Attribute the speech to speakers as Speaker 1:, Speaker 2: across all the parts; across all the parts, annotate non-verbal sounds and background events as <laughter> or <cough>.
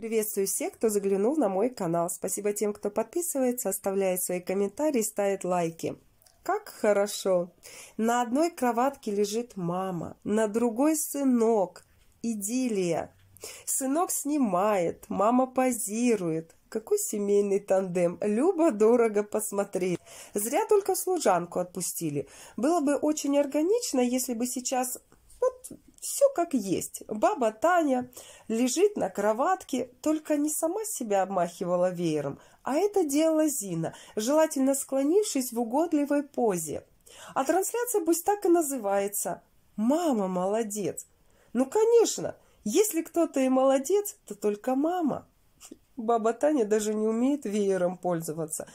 Speaker 1: Приветствую всех, кто заглянул на мой канал. Спасибо тем, кто подписывается, оставляет свои комментарии, ставит лайки. Как хорошо! На одной кроватке лежит мама, на другой сынок. Идиллия. Сынок снимает, мама позирует. Какой семейный тандем. Любо дорого посмотреть. Зря только служанку отпустили. Было бы очень органично, если бы сейчас вот все как есть. Баба Таня лежит на кроватке, только не сама себя обмахивала веером, а это делала Зина, желательно склонившись в угодливой позе. А трансляция пусть так и называется «Мама молодец». Ну, конечно, если кто-то и молодец, то только мама. Баба Таня даже не умеет веером пользоваться.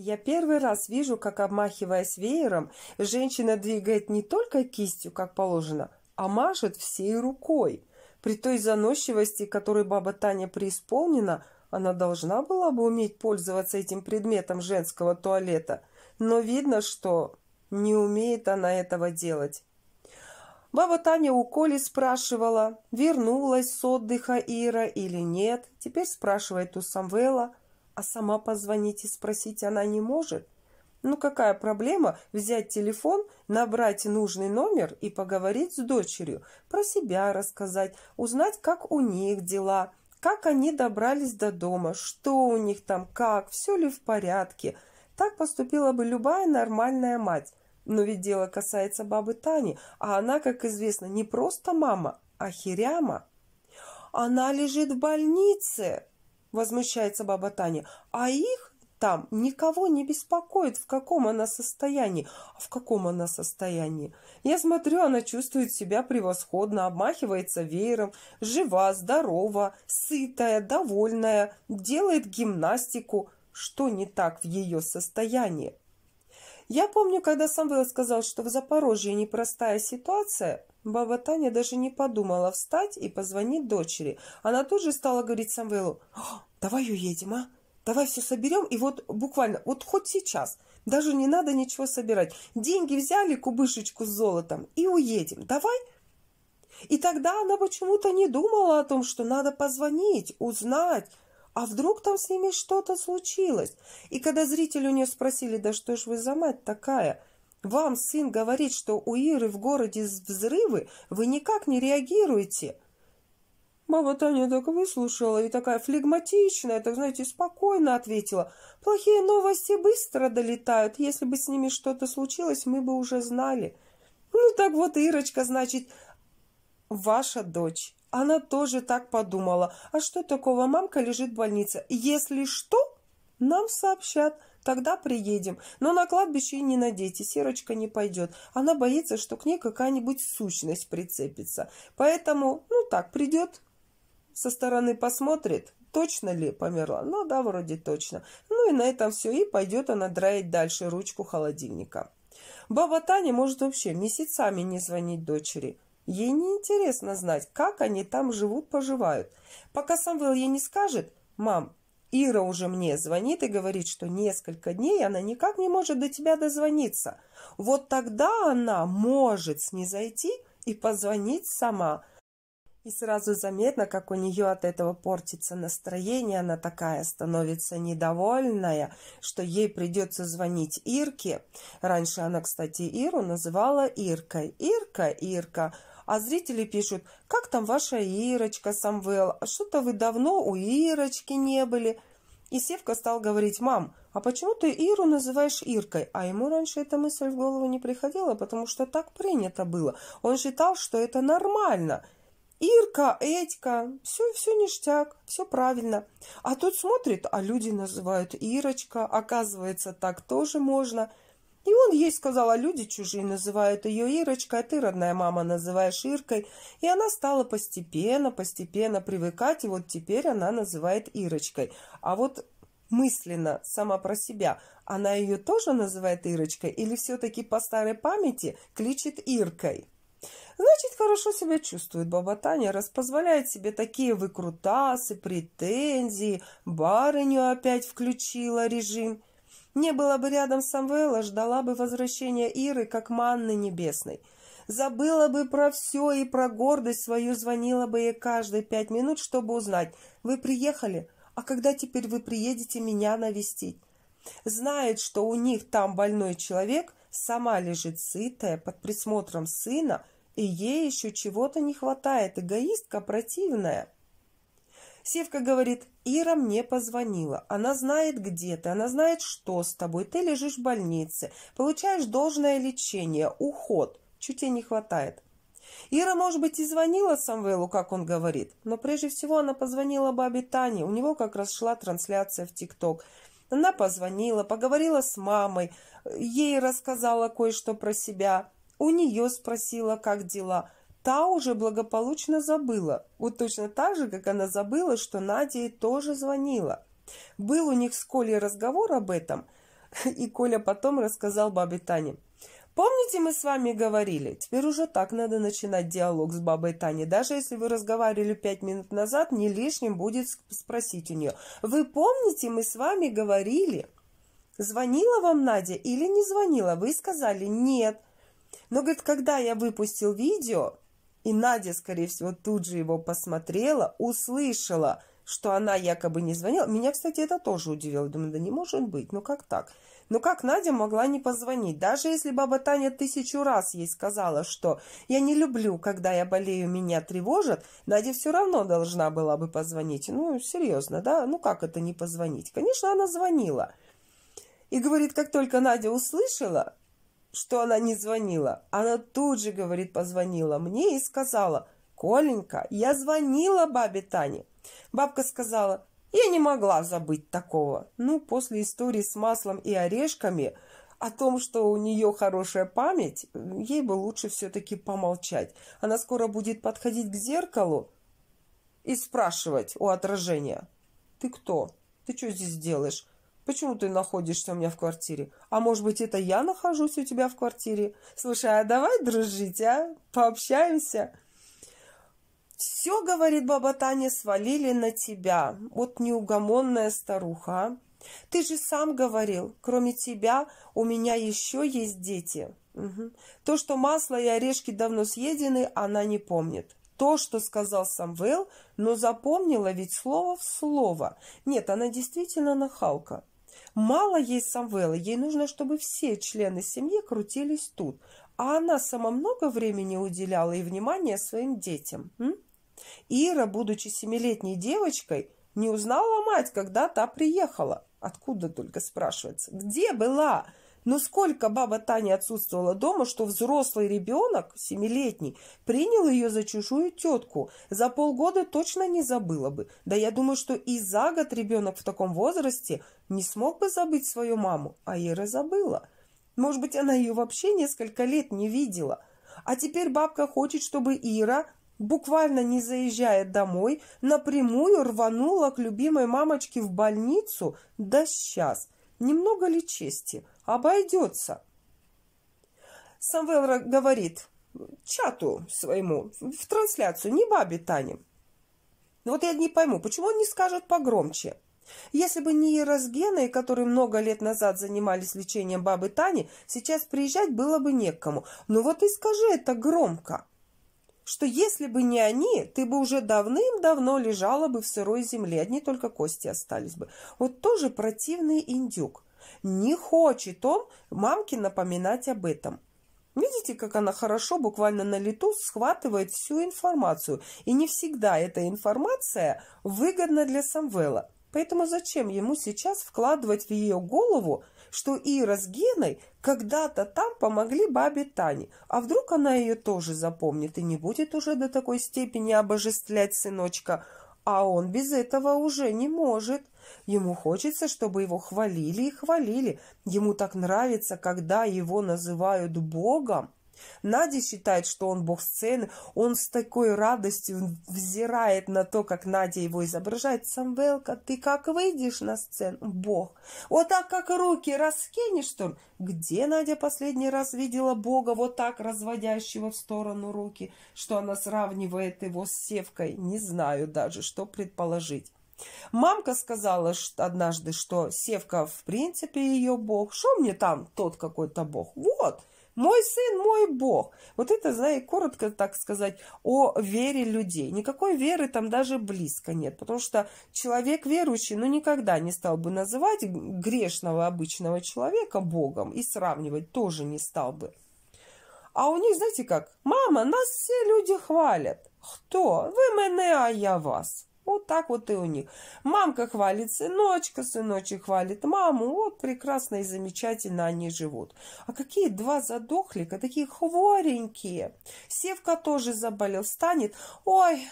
Speaker 1: Я первый раз вижу, как, обмахиваясь веером, женщина двигает не только кистью, как положено, а машет всей рукой. При той заносчивости, которой баба Таня преисполнена, она должна была бы уметь пользоваться этим предметом женского туалета, но видно, что не умеет она этого делать. Баба Таня у Коли спрашивала, вернулась с отдыха Ира или нет, теперь спрашивает у Самвела – а сама позвонить и спросить она не может? Ну какая проблема взять телефон, набрать нужный номер и поговорить с дочерью, про себя рассказать, узнать, как у них дела, как они добрались до дома, что у них там, как, все ли в порядке. Так поступила бы любая нормальная мать. Но ведь дело касается бабы Тани, а она, как известно, не просто мама, а херяма. «Она лежит в больнице!» – возмущается баба Таня. «А их там никого не беспокоит, в каком она состоянии. А в каком она состоянии? Я смотрю, она чувствует себя превосходно, обмахивается веером, жива, здорова, сытая, довольная, делает гимнастику. Что не так в ее состоянии? Я помню, когда Самвел сказал, что в Запорожье непростая ситуация, Баба Таня даже не подумала встать и позвонить дочери. Она тут же стала говорить Самвелу, «Давай уедем, а? Давай все соберем, и вот буквально, вот хоть сейчас, даже не надо ничего собирать. Деньги взяли, кубышечку с золотом, и уедем. Давай?» И тогда она почему-то не думала о том, что надо позвонить, узнать, а вдруг там с ними что-то случилось? И когда зрители у нее спросили, да что ж вы за мать такая, вам сын говорит, что у Иры в городе взрывы, вы никак не реагируете». Мама Таня так выслушала и такая флегматичная, так, знаете, спокойно ответила. «Плохие новости быстро долетают. Если бы с ними что-то случилось, мы бы уже знали». «Ну так вот, Ирочка, значит, ваша дочь». Она тоже так подумала. «А что такого? Мамка лежит в больнице. Если что, нам сообщат, тогда приедем. Но на кладбище и не надейтесь, Серочка не пойдет. Она боится, что к ней какая-нибудь сущность прицепится. Поэтому, ну так, придет, со стороны посмотрит, точно ли померла. Ну да, вроде точно. Ну и на этом все, и пойдет она драить дальше ручку холодильника. Баба Таня может вообще месяцами не звонить дочери. Ей не интересно знать, как они там живут-поживают. Пока Самвел ей не скажет, «Мам, Ира уже мне звонит и говорит, что несколько дней она никак не может до тебя дозвониться. Вот тогда она может снизойти и позвонить сама. И сразу заметно, как у нее от этого портится настроение, она такая становится недовольная, что ей придется звонить Ирке. Раньше она, кстати, Иру называла Иркой. Ирка, Ирка. А зрители пишут, как там ваша Ирочка, Самвел, что-то вы давно у Ирочки не были. И Севка стал говорить, мам, а почему ты Иру называешь Иркой? А ему раньше эта мысль в голову не приходила, потому что так принято было. Он считал, что это нормально. Ирка, Этька, все, все ништяк, все правильно. А тут смотрит, а люди называют Ирочка, оказывается, так тоже можно – и он ей сказал, а люди чужие называют ее Ирочкой, а ты, родная мама, называешь Иркой. И она стала постепенно, постепенно привыкать, и вот теперь она называет Ирочкой. А вот мысленно, сама про себя, она ее тоже называет Ирочкой или все-таки по старой памяти кличет Иркой? Значит, хорошо себя чувствует баба Таня, раз позволяет себе такие выкрутасы, претензии, барыню опять включила режим – не было бы рядом Самвела, ждала бы возвращения Иры, как манны небесной. Забыла бы про все и про гордость свою, звонила бы ей каждые пять минут, чтобы узнать, вы приехали, а когда теперь вы приедете меня навестить? Знает, что у них там больной человек, сама лежит сытая, под присмотром сына, и ей еще чего-то не хватает, эгоистка противная. Севка говорит, Ира мне позвонила. Она знает, где ты, она знает, что с тобой. Ты лежишь в больнице, получаешь должное лечение, уход. Чуть тебе не хватает. Ира, может быть, и звонила Самвелу, как он говорит, но прежде всего она позвонила бабе Тане, у него как раз шла трансляция в ТикТок. Она позвонила, поговорила с мамой, ей рассказала кое-что про себя, у нее спросила, как дела та уже благополучно забыла. Вот точно так же, как она забыла, что Надя ей тоже звонила. Был у них с Колей разговор об этом, <laughs> и Коля потом рассказал бабе Тане. Помните, мы с вами говорили? Теперь уже так надо начинать диалог с бабой Таней. Даже если вы разговаривали пять минут назад, не лишним будет спросить у нее. Вы помните, мы с вами говорили? Звонила вам Надя или не звонила? Вы сказали нет. Но, говорит, когда я выпустил видео, и Надя, скорее всего, тут же его посмотрела, услышала, что она якобы не звонила. Меня, кстати, это тоже удивило. Думаю, да не может быть, ну как так? Ну как Надя могла не позвонить? Даже если баба Таня тысячу раз ей сказала, что «я не люблю, когда я болею, меня тревожат», Надя все равно должна была бы позвонить. Ну, серьезно, да? Ну как это не позвонить? Конечно, она звонила. И говорит, как только Надя услышала, что она не звонила. Она тут же, говорит, позвонила мне и сказала, «Коленька, я звонила бабе Тане». Бабка сказала, «Я не могла забыть такого». Ну, после истории с маслом и орешками – о том, что у нее хорошая память, ей бы лучше все-таки помолчать. Она скоро будет подходить к зеркалу и спрашивать у отражения. «Ты кто? Ты что здесь делаешь? Почему ты находишься у меня в квартире? А может быть, это я нахожусь у тебя в квартире? Слушай, а давай дружить, а? Пообщаемся?» «Все, — говорит баба Таня, — свалили на тебя. Вот неугомонная старуха, а? Ты же сам говорил, кроме тебя у меня еще есть дети. Угу. То, что масло и орешки давно съедены, она не помнит. То, что сказал Самвел, но запомнила ведь слово в слово. Нет, она действительно нахалка. Мало ей Самвела, ей нужно, чтобы все члены семьи крутились тут, а она сама много времени уделяла и внимания своим детям. М? Ира, будучи семилетней девочкой, не узнала мать, когда та приехала. Откуда только спрашивается? Где была? Но сколько баба Таня отсутствовала дома, что взрослый ребенок, семилетний, принял ее за чужую тетку. За полгода точно не забыла бы. Да я думаю, что и за год ребенок в таком возрасте не смог бы забыть свою маму, а Ира забыла. Может быть, она ее вообще несколько лет не видела. А теперь бабка хочет, чтобы Ира буквально не заезжая домой, напрямую рванула к любимой мамочке в больницу, да сейчас. Немного ли чести? Обойдется. Самвел говорит чату своему, в трансляцию, не бабе Тане. Но ну, вот я не пойму, почему он не скажет погромче? Если бы не эросгены, которые много лет назад занимались лечением бабы Тани, сейчас приезжать было бы некому. Но ну, вот и скажи это громко, что если бы не они, ты бы уже давным-давно лежала бы в сырой земле, одни только кости остались бы. Вот тоже противный индюк. Не хочет он мамке напоминать об этом. Видите, как она хорошо, буквально на лету, схватывает всю информацию. И не всегда эта информация выгодна для Самвела. Поэтому зачем ему сейчас вкладывать в ее голову, что Ира с Геной когда-то там помогли бабе Тане, а вдруг она ее тоже запомнит и не будет уже до такой степени обожествлять сыночка, а он без этого уже не может. Ему хочется, чтобы его хвалили и хвалили. Ему так нравится, когда его называют Богом. Надя считает, что он бог сцены, он с такой радостью взирает на то, как Надя его изображает. «Самвелка, ты как выйдешь на сцену? Бог! Вот так, как руки раскинешь, что ли?» Где Надя последний раз видела бога, вот так разводящего в сторону руки, что она сравнивает его с севкой? Не знаю даже, что предположить. Мамка сказала однажды, что Севка в принципе ее бог. Что мне там тот какой-то бог? Вот, мой сын, мой Бог. Вот это, знаете, коротко так сказать, о вере людей. Никакой веры там даже близко нет, потому что человек верующий, ну, никогда не стал бы называть грешного обычного человека Богом и сравнивать тоже не стал бы. А у них, знаете как, мама, нас все люди хвалят. Хто? Ви мене, а я вас. Вот так вот и у них. Мамка хвалит сыночка, сыночек хвалит маму. Вот прекрасно и замечательно они живут. А какие два задохлика, такие хворенькие. Севка тоже заболел, станет. Ой,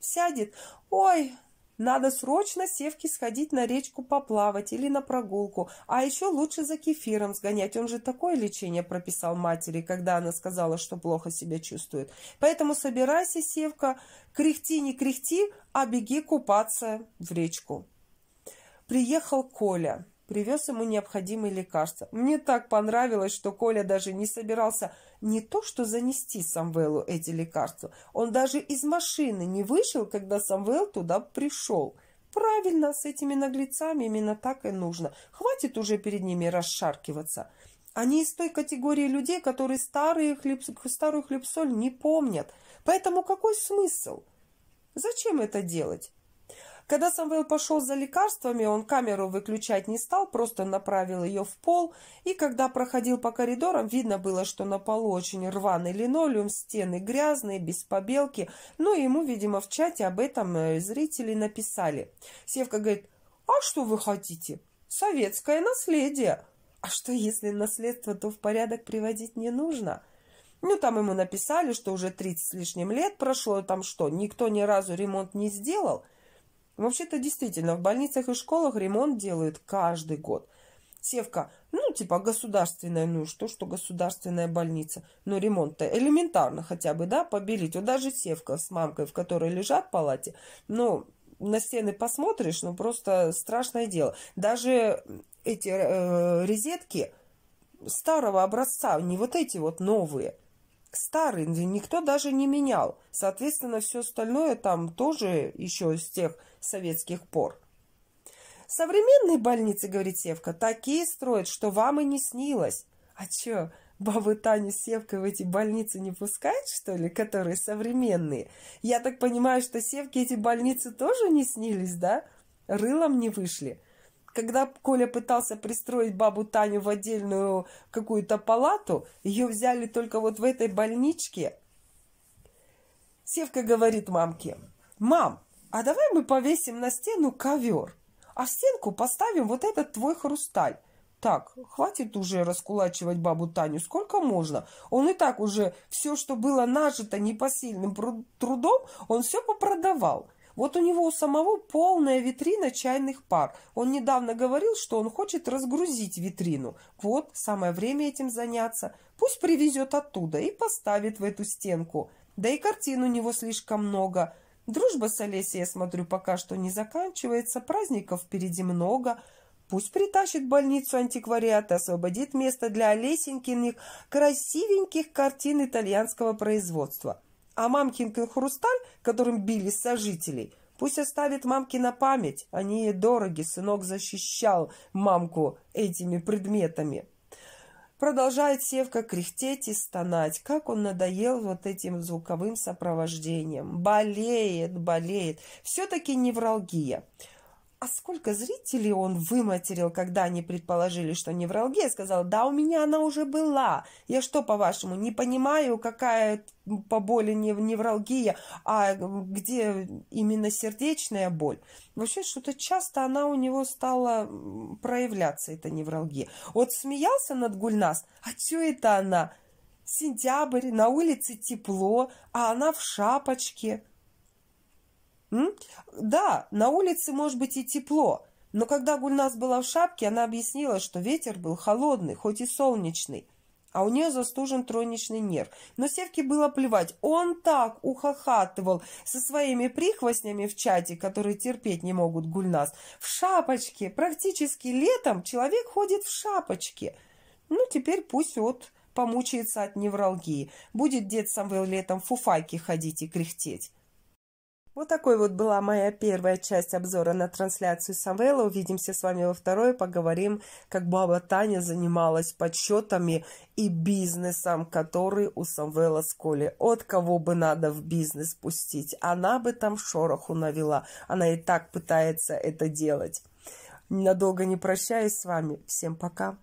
Speaker 1: сядет. Ой, надо срочно севки сходить на речку поплавать или на прогулку, а еще лучше за кефиром сгонять, он же такое лечение прописал матери, когда она сказала, что плохо себя чувствует. Поэтому собирайся, севка, кряхти, не кряхти, а беги купаться в речку. Приехал Коля привез ему необходимые лекарства. Мне так понравилось, что Коля даже не собирался не то что занести Самвелу эти лекарства. Он даже из машины не вышел, когда Самвел туда пришел. Правильно, с этими наглецами именно так и нужно. Хватит уже перед ними расшаркиваться. Они из той категории людей, которые старые хлеб... старую хлеб-соль не помнят. Поэтому какой смысл? Зачем это делать? Когда Самвел пошел за лекарствами, он камеру выключать не стал, просто направил ее в пол, и когда проходил по коридорам, видно было, что на полу очень рваный линолеум, стены грязные, без побелки, но ну, ему, видимо, в чате об этом э, зрители написали. Севка говорит, а что вы хотите? Советское наследие. А что, если наследство, то в порядок приводить не нужно?» Ну, там ему написали, что уже 30 с лишним лет прошло, там что, никто ни разу ремонт не сделал – Вообще-то действительно, в больницах и школах ремонт делают каждый год. Севка, ну типа государственная, ну что, что государственная больница. Но ну, ремонт-то элементарно хотя бы, да, побелить. Вот даже Севка с мамкой, в которой лежат в палате, ну на стены посмотришь, ну просто страшное дело. Даже эти э, резетки старого образца, не вот эти вот новые – старые никто даже не менял. Соответственно, все остальное там тоже еще из тех советских пор. Современные больницы, говорит Севка, такие строят, что вам и не снилось. А чё, бабы Таню с Севкой в эти больницы не пускают, что ли, которые современные? Я так понимаю, что Севке эти больницы тоже не снились, да? Рылом не вышли. Когда Коля пытался пристроить бабу Таню в отдельную какую-то палату, ее взяли только вот в этой больничке. Севка говорит мамке, «Мам, а давай мы повесим на стену ковер, а в стенку поставим вот этот твой хрусталь. Так, хватит уже раскулачивать бабу Таню, сколько можно. Он и так уже все, что было нажито непосильным трудом, он все попродавал. Вот у него у самого полная витрина чайных пар. Он недавно говорил, что он хочет разгрузить витрину. Вот, самое время этим заняться. Пусть привезет оттуда и поставит в эту стенку. Да и картин у него слишком много – Дружба с Олесей, я смотрю, пока что не заканчивается. Праздников впереди много. Пусть притащит в больницу антиквариат и освободит место для Олесенькиных красивеньких картин итальянского производства. А мамкин хрусталь, которым били сожителей, пусть оставит мамки на память. Они ей дороги, сынок защищал мамку этими предметами. Продолжает Севка кряхтеть и стонать. Как он надоел вот этим звуковым сопровождением. Болеет, болеет. Все-таки невралгия а сколько зрителей он выматерил, когда они предположили, что невралгия, сказал, да, у меня она уже была. Я что, по-вашему, не понимаю, какая по боли невралгия, а где именно сердечная боль? Вообще, что-то часто она у него стала проявляться, эта невралгия. Вот смеялся над Гульнас, а что это она? Сентябрь, на улице тепло, а она в шапочке – М? Да, на улице может быть и тепло, но когда Гульнас была в шапке, она объяснила, что ветер был холодный, хоть и солнечный, а у нее застужен троничный нерв. Но Севке было плевать, он так ухахатывал со своими прихвостнями в чате, которые терпеть не могут Гульнас, в шапочке. Практически летом человек ходит в шапочке. Ну, теперь пусть вот помучается от невралгии. Будет дед Самвел летом фуфайки ходить и кряхтеть. Вот такой вот была моя первая часть обзора на трансляцию Савелла. Увидимся с вами во второй. Поговорим, как баба Таня занималась подсчетами и бизнесом, который у Самвела с Коли. От кого бы надо в бизнес пустить. Она бы там шороху навела. Она и так пытается это делать. Надолго не прощаюсь с вами. Всем пока.